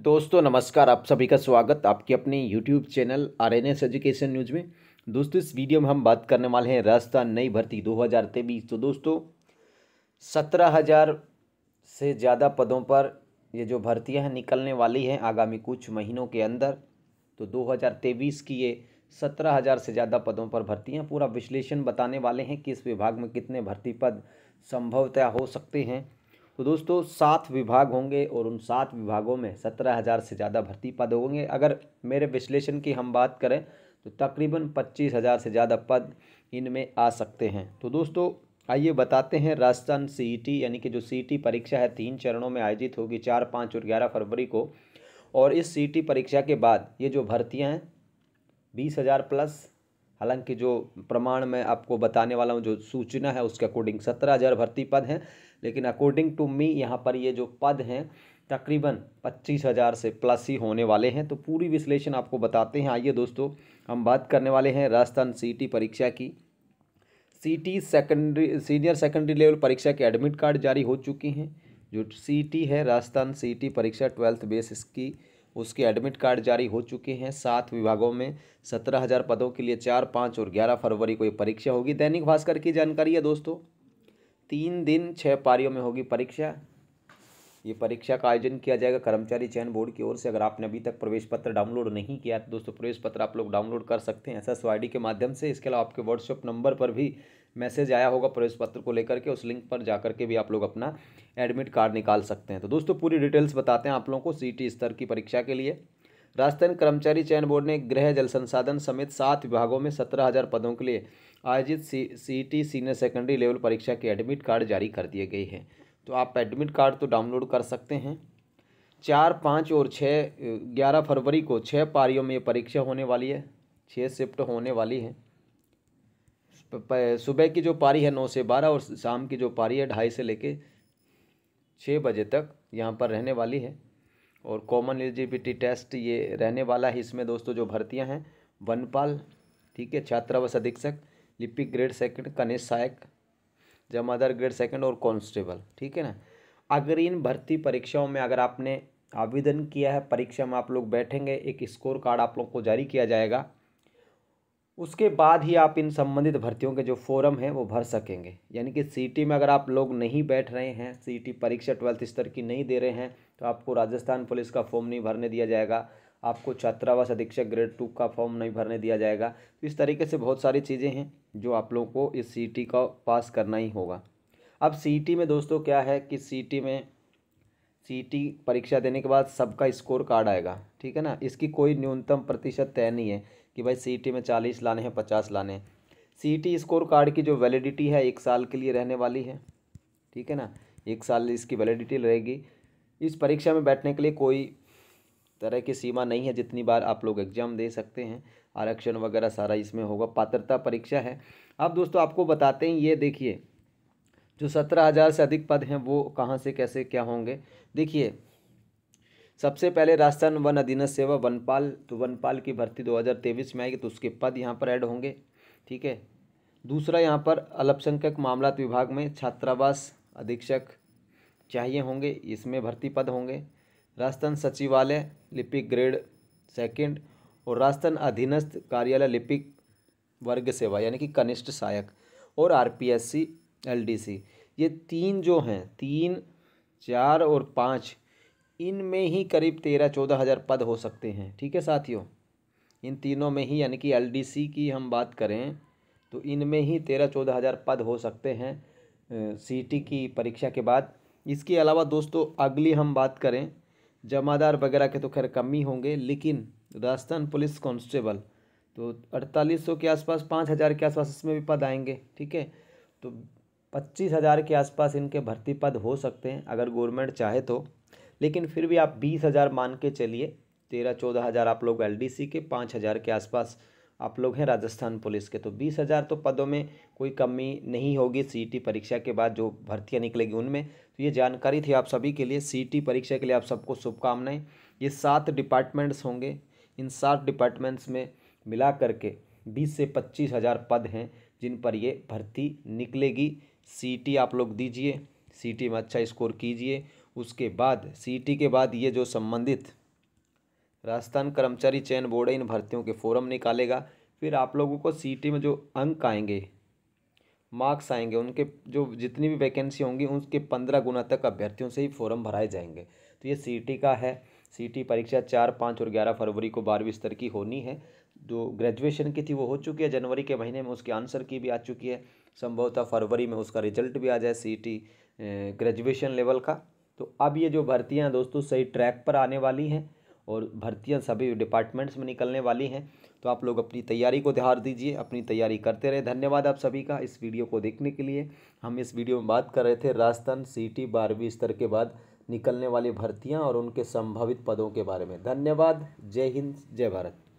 दोस्तों नमस्कार आप सभी का स्वागत आपके अपने YouTube channel R N S education news में दोस्तों इस वीडियो में हम बात करने वाले हैं राजस्थान नई भर्ती दो हज़ार तेईस तो दोस्तों सत्रह हज़ार से ज़्यादा पदों पर ये जो भर्तियां हैं निकलने वाली हैं आगामी कुछ महीनों के अंदर तो दो हज़ार तेईस की ये सत्रह हज़ार से ज़्यादा पदों पर भर्तियाँ पूरा विश्लेषण बताने वाले हैं कि इस विभाग में कितने भर्ती पद संभवतः हो सकते हैं तो दोस्तों सात विभाग होंगे और उन सात विभागों में सत्रह हज़ार से ज़्यादा भर्ती पद होंगे अगर मेरे विश्लेषण की हम बात करें तो तकरीबन पच्चीस हज़ार से ज़्यादा पद इनमें आ सकते हैं तो दोस्तों आइए बताते हैं राजस्थान सीईटी e यानी कि जो सीईटी e परीक्षा है तीन चरणों में आयोजित होगी चार पाँच और ग्यारह फरवरी को और इस सी e परीक्षा के बाद ये जो भर्तियाँ हैं बीस हज़ार प्लस हालांकि जो प्रमाण मैं आपको बताने वाला हूँ जो सूचना है उसके अकॉर्डिंग सत्रह हज़ार भर्ती पद हैं लेकिन अकॉर्डिंग टू मी यहाँ पर ये जो पद हैं तकरीबन पच्चीस हज़ार से प्लस ही होने वाले हैं तो पूरी विश्लेषण आपको बताते हैं आइए दोस्तों हम बात करने वाले हैं राजस्थान सी परीक्षा की C T senior secondary level परीक्षा के एडमिट कार्ड जारी हो चुकी हैं जो सी है राजस्थान सी परीक्षा ट्वेल्थ बेस इसकी उसके एडमिट कार्ड जारी हो चुके हैं सात विभागों में सत्रह हज़ार पदों के लिए चार पाँच और ग्यारह फरवरी को ये परीक्षा होगी दैनिक भास्कर की जानकारी है दोस्तों तीन दिन छः पारियों में होगी परीक्षा ये परीक्षा का आयोजन किया जाएगा कर्मचारी चयन बोर्ड की ओर से अगर आपने अभी तक प्रवेश पत्र डाउनलोड नहीं किया तो दोस्तों प्रवेश पत्र आप लोग डाउनलोड कर सकते हैं एस एस के माध्यम से इसके अलावा आपके व्हाट्सएप नंबर पर भी मैसेज आया होगा प्रवेश पत्र को लेकर के उस लिंक पर जाकर के भी आप लोग अपना एडमिट कार्ड निकाल सकते हैं तो दोस्तों पूरी डिटेल्स बताते हैं आप लोगों को सीटी स्तर की परीक्षा के लिए राजस्थान कर्मचारी चयन बोर्ड ने गृह जल संसाधन समेत सात विभागों में सत्रह हजार पदों के लिए आयोजित सी सीटी सीनियर सेकेंडरी लेवल परीक्षा के एडमिट कार्ड जारी कर दिए गए हैं तो आप एडमिट कार्ड तो डाउनलोड कर सकते हैं चार पाँच और छः ग्यारह फरवरी को छः पारियों में ये परीक्षा होने वाली है छः शिफ्ट होने वाली है सुबह की जो पारी है नौ से बारह और शाम की जो पारी है ढाई से लेके छः बजे तक यहाँ पर रहने वाली है और कॉमन एलिजिबिलिटी टेस्ट ये रहने वाला है इसमें दोस्तों जो भर्तियाँ हैं वनपाल ठीक है छात्रावास अधीक्षक लिपिक ग्रेड सेकंड कनिष्ठ सहायक जमादार ग्रेड सेकंड और कांस्टेबल ठीक है ना अगर इन भर्ती परीक्षाओं में अगर आपने आवेदन किया है परीक्षा में आप लोग बैठेंगे एक स्कोर कार्ड आप लोग को जारी किया जाएगा उसके बाद ही आप इन संबंधित भर्तियों के जो फोरम हैं वो भर सकेंगे यानी कि सीटी में अगर आप लोग नहीं बैठ रहे हैं सीटी परीक्षा ट्वेल्थ स्तर की नहीं दे रहे हैं तो आपको राजस्थान पुलिस का फॉर्म नहीं भरने दिया जाएगा आपको छात्रावास अधीक्षक ग्रेड टू का फॉर्म नहीं भरने दिया जाएगा तो इस तरीके से बहुत सारी चीज़ें हैं जो आप लोगों को इस सी का पास करना ही होगा अब सी में दोस्तों क्या है कि सी में सी परीक्षा देने के बाद सबका स्कोर कार्ड आएगा ठीक है ना इसकी कोई न्यूनतम प्रतिशत तय नहीं है कि भाई सी में चालीस लाने हैं पचास लाने हैं सी स्कोर कार्ड की जो वैलिडिटी है एक साल के लिए रहने वाली है ठीक है ना एक साल इसकी वैलिडिटी रहेगी इस परीक्षा में बैठने के लिए कोई तरह की सीमा नहीं है जितनी बार आप लोग एग्जाम दे सकते हैं आरक्षण वगैरह सारा इसमें होगा पात्रता परीक्षा है अब दोस्तों आपको बताते हैं ये देखिए जो सत्रह हज़ार से अधिक पद हैं वो कहाँ से कैसे क्या होंगे देखिए सबसे पहले राजस्थान वन अधीनस्थ सेवा वनपाल तो वनपाल की भर्ती 2023 में आएगी तो उसके पद यहाँ पर ऐड होंगे ठीक है दूसरा यहाँ पर अल्पसंख्यक मामलात विभाग में छात्रावास अधीक्षक चाहिए होंगे इसमें भर्ती पद होंगे राजस्थान सचिवालय लिपिक ग्रेड सेकेंड और राजस्थान अधीनस्थ कार्यालय लिपिक वर्ग सेवा यानी कि कनिष्ठ सहायक और आर पी ये तीन जो हैं तीन चार और पाँच इनमें ही करीब तेरह चौदह हज़ार पद हो सकते हैं ठीक है साथियों इन तीनों में ही यानी कि एलडीसी की हम बात करें तो इनमें ही तेरह चौदह हज़ार पद हो सकते हैं सीटी की परीक्षा के बाद इसके अलावा दोस्तों अगली हम बात करें जमादार वगैरह के तो खैर कम ही होंगे लेकिन राजस्थान पुलिस कांस्टेबल तो अड़तालीस सौ के आसपास पाँच हज़ार के आसपास इसमें भी पद आएंगे ठीक है तो पच्चीस हज़ार के आसपास इनके भर्ती पद हो सकते हैं अगर गवर्नमेंट चाहे तो लेकिन फिर भी आप बीस हज़ार मान के चलिए तेरह चौदह हज़ार आप लोग एलडीसी के पाँच हज़ार के आसपास आप लोग हैं राजस्थान पुलिस के तो बीस हज़ार तो पदों में कोई कमी नहीं होगी सीटी परीक्षा के बाद जो भर्तियाँ निकलेगी उनमें तो ये जानकारी थी आप सभी के लिए सीटी परीक्षा के लिए आप सबको शुभकामनाएं ये सात डिपार्टमेंट्स होंगे इन सात डिपार्टमेंट्स में मिला करके बीस से पच्चीस हज़ार पद हैं जिन पर ये भर्ती निकलेगी टी आप लोग दीजिए टी में अच्छा स्कोर कीजिए उसके बाद सीटी के बाद ये जो संबंधित राजस्थान कर्मचारी चयन बोर्ड इन भर्तियों के फॉरम निकालेगा फिर आप लोगों को सीटी में जो अंक आएंगे मार्क्स आएंगे उनके जो जितनी भी वैकेंसी होंगी उनके पंद्रह गुना तक अभ्यर्थियों से ही फॉर्म भराए जाएंगे तो ये सीटी का है सीटी परीक्षा चार पाँच और ग्यारह फरवरी को बारहवीं स्तर की होनी है जो ग्रेजुएशन की थी वो हो चुकी है जनवरी के महीने में उसके आंसर की भी आ चुकी है संभवतः फरवरी में उसका रिजल्ट भी आ जाए सी ग्रेजुएशन लेवल का तो अब ये जो भर्तियाँ दोस्तों सही ट्रैक पर आने वाली हैं और भर्तियाँ सभी डिपार्टमेंट्स में निकलने वाली हैं तो आप लोग अपनी तैयारी को ध्यान दीजिए अपनी तैयारी करते रहे धन्यवाद आप सभी का इस वीडियो को देखने के लिए हम इस वीडियो में बात कर रहे थे राजस्थान टी बारहवीं स्तर के बाद निकलने वाली भर्तियाँ और उनके संभावित पदों के बारे में धन्यवाद जय हिंद जय भारत